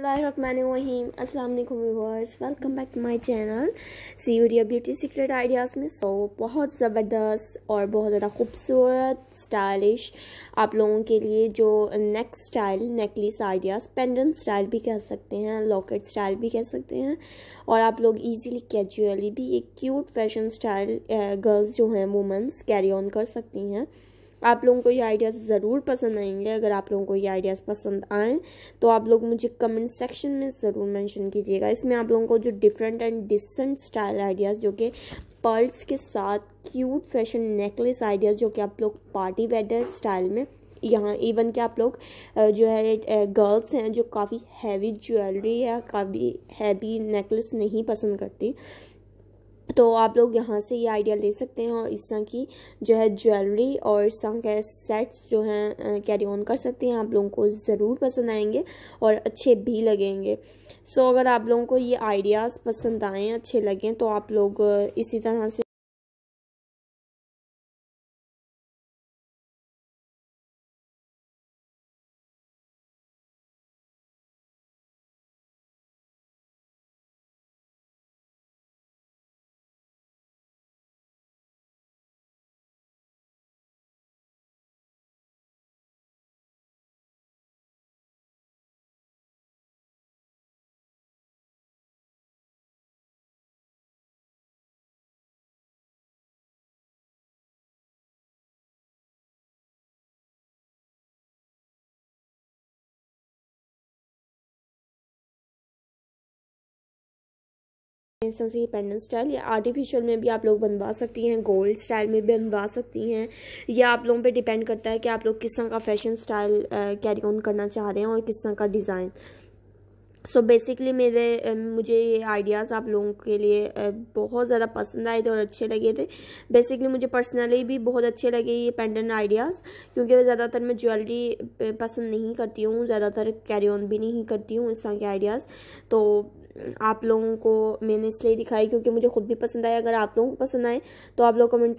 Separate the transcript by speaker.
Speaker 1: Rahim welcome back to my channel यूरिया beauty secret ideas में so so, बहुत ज़बरदस्त और बहुत ज़्यादा खूबसूरत स्टाइलिश आप लोगों के लिए जो neck style necklace ideas pendant style भी कह सकते हैं लॉकेट स्टाइल भी कह सकते हैं और आप लोग ईजीली कैजुअली भी ये क्यूट फैशन स्टाइल गर्ल्स जो हैं वुमेंस कैरी ऑन कर सकती हैं आप लोगों को ये आइडियाज़ ज़रूर पसंद आएंगे अगर आप लोगों को ये आइडियाज़ पसंद आएँ तो आप लोग मुझे कमेंट सेक्शन में ज़रूर मेंशन कीजिएगा इसमें आप लोगों को जो different and decent style ideas जो कि पर्ल्स के साथ क्यूट फैशन नेकलेस आइडियाज़ जो कि आप लोग पार्टी वेडर स्टाइल में यहाँ इवन कि आप लोग जो है गर्ल्स हैं जो काफ़ी हैवी ज्वेलरी या काफ़ी हैवी नेकलेस नहीं पसंद करती तो आप लोग यहाँ से ये आइडिया ले सकते हैं और इस तरह की जो है ज्वेलरी और इस तरह के सेट्स जो हैं कैरी ऑन कर सकते हैं आप लोगों को ज़रूर पसंद आएंगे और अच्छे भी लगेंगे सो अगर आप लोगों को ये आइडियाज़ पसंद आएँ अच्छे लगें तो आप लोग
Speaker 2: इसी तरह से इस तरह से ये पेंडेंट स्टाइल या
Speaker 1: आर्टिफिशियल में भी आप लोग बनवा सकती हैं गोल्ड स्टाइल में भी बनवा सकती हैं ये आप लोगों पे डिपेंड करता है कि आप लोग किस तरह का फैशन स्टाइल कैरी ऑन करना चाह रहे हैं और किस तरह का डिज़ाइन सो so बेसिकली मेरे मुझे ये आइडियाज़ आप लोगों के लिए बहुत ज़्यादा पसंद आए थे और अच्छे लगे थे बेसिकली मुझे पर्सनली भी बहुत अच्छे लगे ये पेंडेंट आइडियाज़ क्योंकि ज़्यादातर मैं ज्वेलरी पसंद नहीं करती हूँ ज़्यादातर कैरी ऑन भी नहीं करती हूँ इस तरह के आइडियाज़ तो आप लोगों को मैंने इसलिए दिखाई क्योंकि मुझे खुद भी पसंद आया अगर आप लोगों को पसंद आए तो आप लोग कमेंट